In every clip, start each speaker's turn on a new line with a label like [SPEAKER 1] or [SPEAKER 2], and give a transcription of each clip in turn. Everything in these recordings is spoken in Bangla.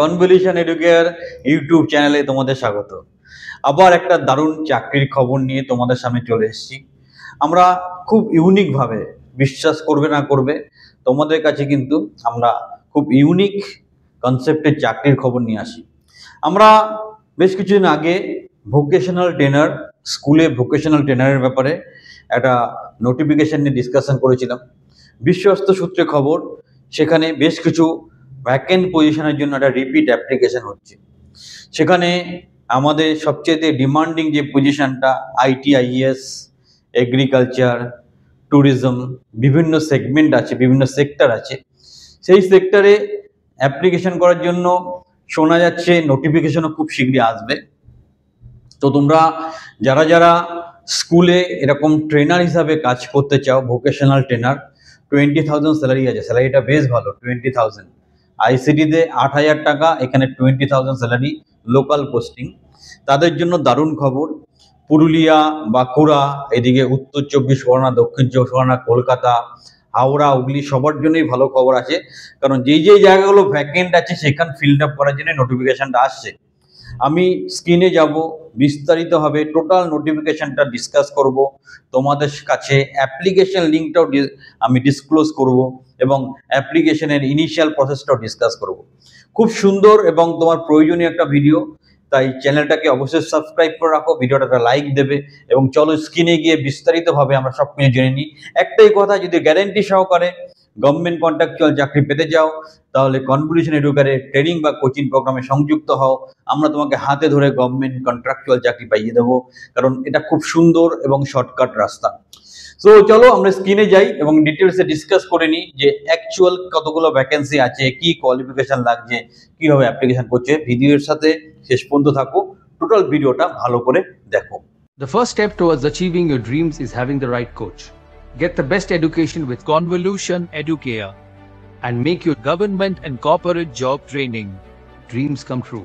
[SPEAKER 1] কনভলিউশন এডুকেয়ার ইউটিউব চ্যানেলে তোমাদের স্বাগত আবার একটা দারুণ চাকরির খবর নিয়ে তোমাদের সামনে চলে এসেছি আমরা খুব ইউনিকভাবে বিশ্বাস করবে না করবে তোমাদের কাছে কিন্তু আমরা খুব ইউনিক কনসেপ্টের চাকরির খবর নিয়ে আসি আমরা বেশ কিছুদিন আগে ভোকেশনাল ট্রেনার স্কুলে ভোকেশনাল ট্রেনারের ব্যাপারে একটা নোটিফিকেশান নিয়ে ডিসকাশন করেছিলাম বিশ্বস্ত সূত্রে খবর সেখানে বেশ কিছু ভ্যাকেন্ট পজিশনের জন্য একটা রিপিট অ্যাপ্লিকেশন হচ্ছে সেখানে আমাদের সবচেয়ে ডিমান্ডিং যে পজিশনটা আইটিআইএস এগ্রিকালচার ট্যুরিজম বিভিন্ন সেগমেন্ট আছে বিভিন্ন সেক্টর আছে সেই সেক্টরে অ্যাপ্লিকেশন করার জন্য শোনা যাচ্ছে নোটিফিকেশনও খুব শীঘ্রই আসবে তো তোমরা যারা যারা স্কুলে এরকম ট্রেনার হিসাবে কাজ করতে চাও vocational trainer twenty thousand salary আছে স্যালারিটা বেশ ভালো টোয়েন্টি থাউজেন্ড আইসিটিতে আট হাজার টাকা এখানে twenty thousand salary local posting তাদের জন্য দারুণ খবর পুরুলিয়া বাঁকুড়া এদিকে উত্তর চব্বিশ পরগনা দক্ষিণ চব্বিশ পরগনা কলকাতা হাওড়া হুগলি সবার জন্যই ভালো খবর আছে কারণ যেই যেই জায়গাগুলো ভ্যাকেন্ট আছে সেখান ফিল্ড আপ করার জন্য নোটিফিকেশানটা আসছে আমি স্ক্রিনে যাব বিস্তারিতভাবে টোটাল নোটিফিকেশানটা ডিসকাস করব তোমাদের কাছে অ্যাপ্লিকেশন লিঙ্কটাও আমি ডিসক্লোজ করব এবং অ্যাপ্লিকেশনের ইনিশিয়াল প্রসেসটাও ডিসকাস করব। খুব সুন্দর এবং তোমার প্রয়োজনীয় একটা ভিডিও তাই চ্যানেলটাকে অবশ্যই সাবস্ক্রাইব করে রাখো ভিডিওটাকে লাইক দেবে এবং চলো স্ক্রিনে গিয়ে বিস্তারিতভাবে আমরা সব কিছু জেনে নিই একটাই কথা যদি গ্যারেন্টি সহকারে গভর্নমেন্ট কন্ট্রাকচুয়াল চাকরি পেতে যাও তাহলে কনভলিউশন এডুকারে ট্রেনিং বা কোচিং প্রোগ্রামে সংযুক্ত হও আমরা তোমাকে হাতে ধরে গভর্নমেন্ট কন্ট্রাকচুয়াল চাকরি পাইয়ে দেবো কারণ এটা খুব সুন্দর এবং শর্টকাট রাস্তা সো চলো আমরা স্ক্রিনে যাই এবং ডিটেলসে ডিসকাস করে নিই যে অ্যাকচুয়াল কতগুলো ভ্যাকেন্সি আছে কি কোয়ালিফিকেশান লাগছে কীভাবে অ্যাপ্লিকেশন করছে ভিডিওর সাথে শেষ পর্যন্ত থাকো টোটাল ভিডিওটা ভালো করে দেখো the first step towards achieving your dreams is having the right coach get the best education with Convolution Educare and make your government and corporate job training dreams come true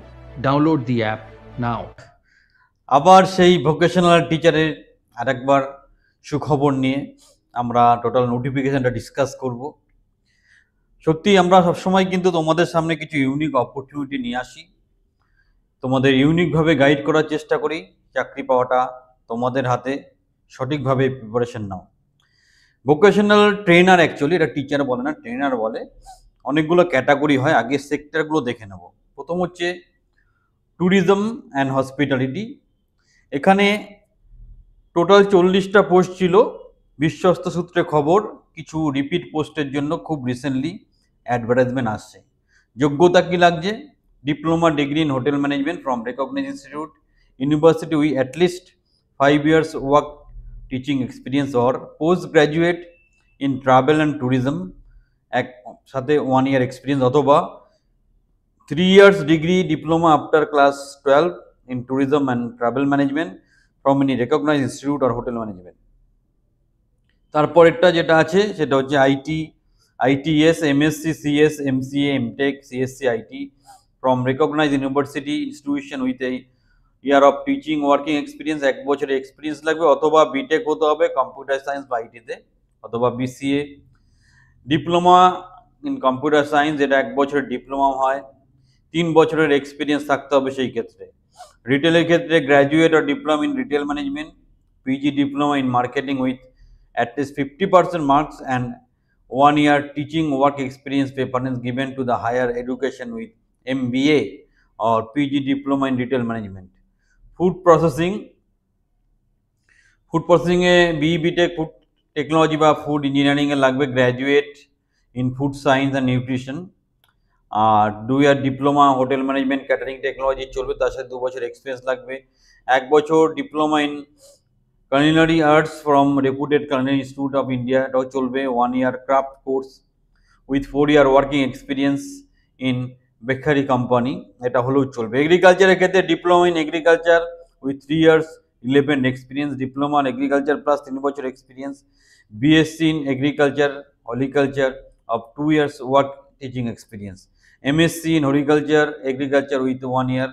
[SPEAKER 1] download the app now আবার সেই ভোকেশনাল টিচারের আরেকবার সুখবর নিয়ে আমরা টোটাল নোটিফিকেশানটা ডিসকাস করব সত্যি আমরা সবসময় কিন্তু তোমাদের সামনে কিছু ইউনিক অপরচুনিটি নিয়ে আসি তোমাদের ইউনিকভাবে গাইড করার চেষ্টা করি চাকরি পাওয়াটা তোমাদের হাতে সঠিকভাবে প্রিপারেশন নাও ভোকেশনাল ট্রেনার অ্যাকচুয়ালি এটা টিচার বলে না ট্রেনার বলে অনেকগুলো ক্যাটাগরি হয় আগে সেক্টরগুলো দেখে নেব প্রথম হচ্ছে ট্যুরিজম অ্যান্ড হসপিটালিটি এখানে টোটাল চল্লিশটা পোস্ট ছিল বিশ্বস্ত সূত্রে খবর কিছু রিপিট পোস্টের জন্য খুব রিসেন্টলি অ্যাডভার্টাইজমেন্ট আসছে যোগ্যতা কি লাগছে diploma degree in hotel management from recognise institute university with at least five years work teaching experience or post graduate in travel and tourism এক সাথে ওয়ান ইয়ার এক্সপিরিয়েন্স অথবা three years degree diploma after class twelve in tourism and travel management from any recognise institute or hotel management তারপরেরটা যেটা আছে সেটা হচ্ছে IT ITES MSc CS MCA MTech CSC IT from recognise university institution with এই year of teaching working experience এক বছরের এক্সপিরিয়েন্স লাগবে অথবা বিটেক হতে হবে কম্পিউটার সায়েন্স বা আইটিতে অথবা BCA diploma in computer science যেটা এক বছরের ডিপ্লোমা হয় তিন বছরের এক্সপিরিয়েন্স থাকতে হবে সেই ক্ষেত্রে रिटेल क्षेत्र ग्रेजुएट और diploma in retail management PG diploma in marketing with at least fifty percent marks and one year teaching work experience preference given to the higher education with M B A और PG diploma in retail management food processing food processing BTech food technology food engineering लागू graduate in food science and nutrition আর ডু year diploma hotel management catering technology চলবে তার সাথে দু বছর এক্সপিরিয়েন্স লাগবে এক বছর diploma in culinary arts from reputed culinary institute of India এটাও চলবে one year craft course with four year working experience in bakery company এটা হলেও চলবে এগ্রিকালচারের ক্ষেত্রে diploma in agriculture with three years relevant experience diploma agriculture plus তিন বছর experience BSc in agriculture horticulture of two years work teaching experience. MSc in horticulture, agriculture with one year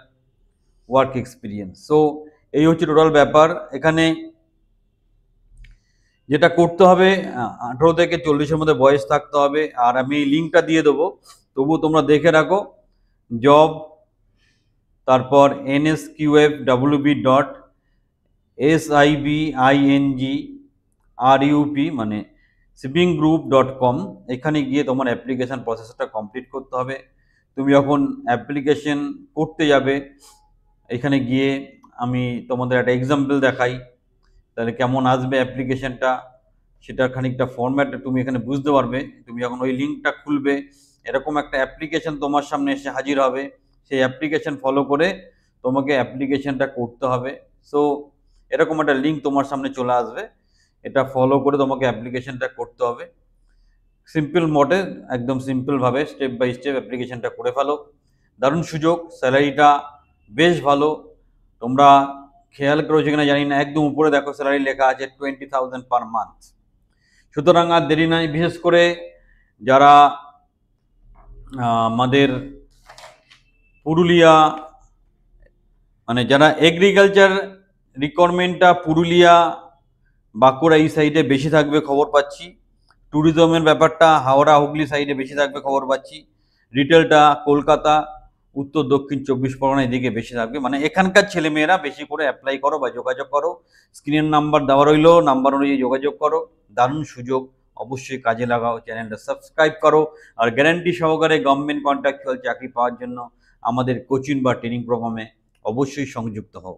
[SPEAKER 1] work experience. So, এই হচ্ছে টোটাল ব্যাপার এখানে যেটা করতে হবে আঠেরো থেকে চল্লিশের মধ্যে বয়স থাকতে হবে আর আমি এই লিঙ্কটা দিয়ে দেবো তবু তোমরা দেখে রাখো জব তারপর NS QF WB dot S I I B N G R UP মানে শিপিং গ্রুপ ডট কম এখানে গিয়ে তোমার অ্যাপ্লিকেশান প্রসেসটা কমপ্লিট করতে হবে তুমি যখন অ্যাপ্লিকেশন করতে যাবে এখানে গিয়ে আমি তোমাদের একটা এক্সাম্পল দেখাই তাহলে কেমন আসবে অ্যাপ্লিকেশনটা সেটা খানিকটা ফর্ম্যাট তুমি এখানে বুঝতে পারবে তুমি যখন ওই লিঙ্কটা খুলবে এরকম একটা অ্যাপ্লিকেশন তোমার সামনে এসে হাজির হবে সেই অ্যাপ্লিকেশন ফলো করে তোমাকে অ্যাপ্লিকেশনটা করতে হবে সো এরকম একটা লিঙ্ক তোমার সামনে চলে আসবে এটা ফলো করে তোমাকে অ্যাপ্লিকেশনটা করতে হবে সিম্পল মোডে একদম সিম্পলভাবে স্টেপ বাই স্টেপ অ্যাপ্লিকেশনটা করে ফেলো দারুণ সুযোগ স্যালারিটা বেশ ভালো তোমরা খেয়াল করেছো কিনা জানি না একদম উপরে দেখো স্যালারি লেখা আছে টোয়েন্টি থাউজেন্ড পার মান্থ সুতরাং আর দেরি নাই বিশেষ করে যারা আমাদের পুরুলিয়া মানে যারা এগ্রিকালচার রিকোয়ারমেন্টটা পুরুলিয়া বাঁকুড়া এই সাইডে বেশি থাকবে খবর পাচ্ছি ট্যুরিজমের ব্যাপারটা হাওড়া হুগলি সাইডে বেশি থাকবে খবর পাচ্ছি রিটেলটা কলকাতা উত্তর দক্ষিণ চব্বিশ পরগনা এদিকে বেশি থাকবে মানে এখানকার ছেলেমেয়েরা বেশি করে অ্যাপ্লাই করো বা যোগাযোগ করো স্ক্রিনের নাম্বার দেওয়া রইলো নাম্বার অনুযায়ী যোগাযোগ করো দারুণ সুযোগ অবশ্যই কাজে লাগাও চ্যানেলটা সাবস্ক্রাইব করো আর গ্যারান্টি সহকারে গভর্নমেন্ট কন্ট্রাকচুয়াল চাকরি পাওয়ার জন্য আমাদের কোচিং বা ট্রেনিং প্রোগ্রামে অবশ্যই সংযুক্ত হও